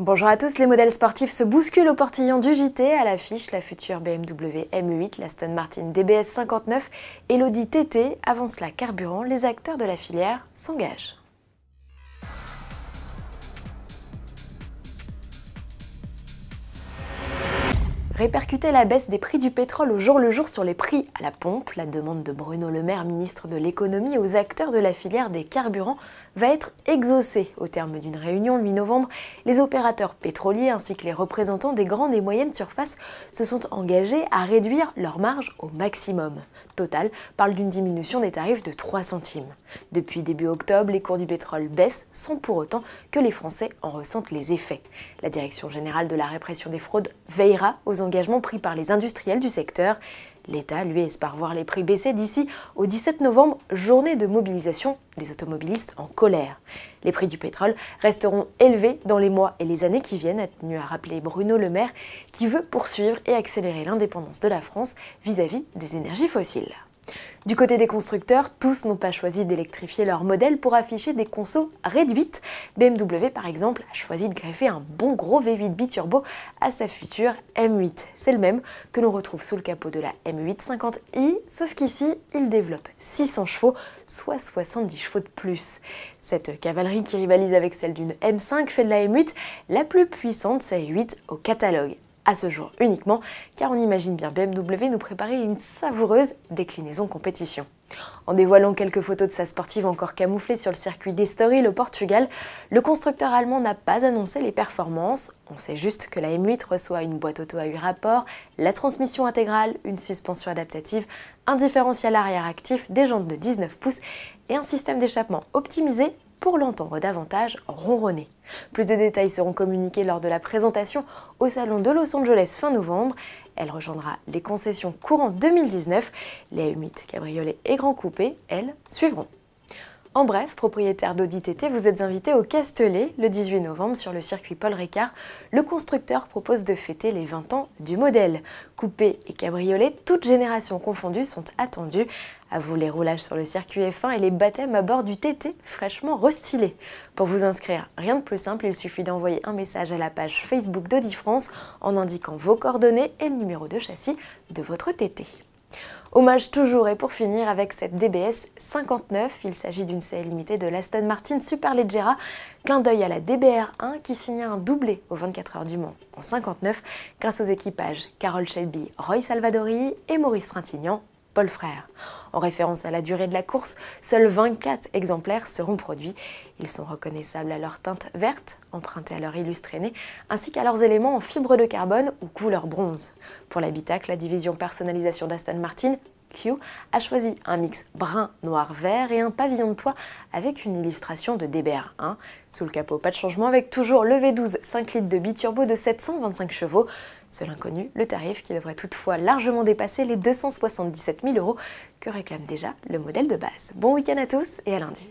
Bonjour à tous, les modèles sportifs se bousculent au portillon du JT. À l'affiche, la future BMW M8, l'Aston Martin DBS 59 et l'Audi TT avancent la carburant. Les acteurs de la filière s'engagent. Répercuter la baisse des prix du pétrole au jour le jour sur les prix à la pompe, la demande de Bruno Le Maire, ministre de l'économie, aux acteurs de la filière des carburants va être exaucée. Au terme d'une réunion le 8 novembre, les opérateurs pétroliers ainsi que les représentants des grandes et moyennes surfaces se sont engagés à réduire leurs marges au maximum. Total parle d'une diminution des tarifs de 3 centimes. Depuis début octobre, les cours du pétrole baissent sans pour autant que les Français en ressentent les effets. La Direction générale de la répression des fraudes veillera aux engagement pris par les industriels du secteur. L'État, lui, espère voir les prix baisser d'ici au 17 novembre, journée de mobilisation des automobilistes en colère. Les prix du pétrole resteront élevés dans les mois et les années qui viennent, a tenu à rappeler Bruno Le Maire, qui veut poursuivre et accélérer l'indépendance de la France vis à -vis des énergies fossiles. Du côté des constructeurs, tous n'ont pas choisi d'électrifier leur modèle pour afficher des consos réduites. BMW par exemple a choisi de greffer un bon gros V8 biturbo à sa future M8. C'est le même que l'on retrouve sous le capot de la M850i, sauf qu'ici, il développe 600 chevaux, soit 70 chevaux de plus. Cette cavalerie qui rivalise avec celle d'une M5 fait de la M8 la plus puissante C8 au catalogue à ce jour uniquement, car on imagine bien BMW nous préparer une savoureuse déclinaison compétition. En dévoilant quelques photos de sa sportive encore camouflée sur le circuit d'Estoril au Portugal, le constructeur allemand n'a pas annoncé les performances. On sait juste que la M8 reçoit une boîte auto à 8 rapports, la transmission intégrale, une suspension adaptative, un différentiel arrière actif, des jantes de 19 pouces et un système d'échappement optimisé pour l'entendre davantage ronronner. Plus de détails seront communiqués lors de la présentation au Salon de Los Angeles fin novembre. Elle rejoindra les concessions courant 2019. Les M8 cabriolets et grands coupés, elles, suivront. En bref, propriétaire d'Audi TT, vous êtes invité au Castellet le 18 novembre sur le circuit Paul Ricard. Le constructeur propose de fêter les 20 ans du modèle. Coupé et cabriolet, toutes générations confondues sont attendues. À vous les roulages sur le circuit F1 et les baptêmes à bord du TT fraîchement restylé. Pour vous inscrire, rien de plus simple, il suffit d'envoyer un message à la page Facebook d'Audi France en indiquant vos coordonnées et le numéro de châssis de votre TT. Hommage toujours et pour finir avec cette DBS 59, il s'agit d'une série limitée de l'Aston Martin Superleggera, clin d'œil à la DBR1 qui signa un doublé aux 24 heures du Mans en 59 grâce aux équipages Carole Shelby, Roy Salvadori et Maurice Trintignant Paul Frère. En référence à la durée de la course, seuls 24 exemplaires seront produits. Ils sont reconnaissables à leur teinte verte, empruntée à leur illustre aîné, ainsi qu'à leurs éléments en fibre de carbone ou couleur bronze. Pour l'habitacle, la division personnalisation d'Aston Martin Q a choisi un mix brun, noir, vert et un pavillon de toit avec une illustration de DBR1. Sous le capot, pas de changement avec toujours le V12 5 litres de biturbo de 725 chevaux seul inconnu, le tarif qui devrait toutefois largement dépasser les 277 000 euros que réclame déjà le modèle de base. Bon week-end à tous et à lundi.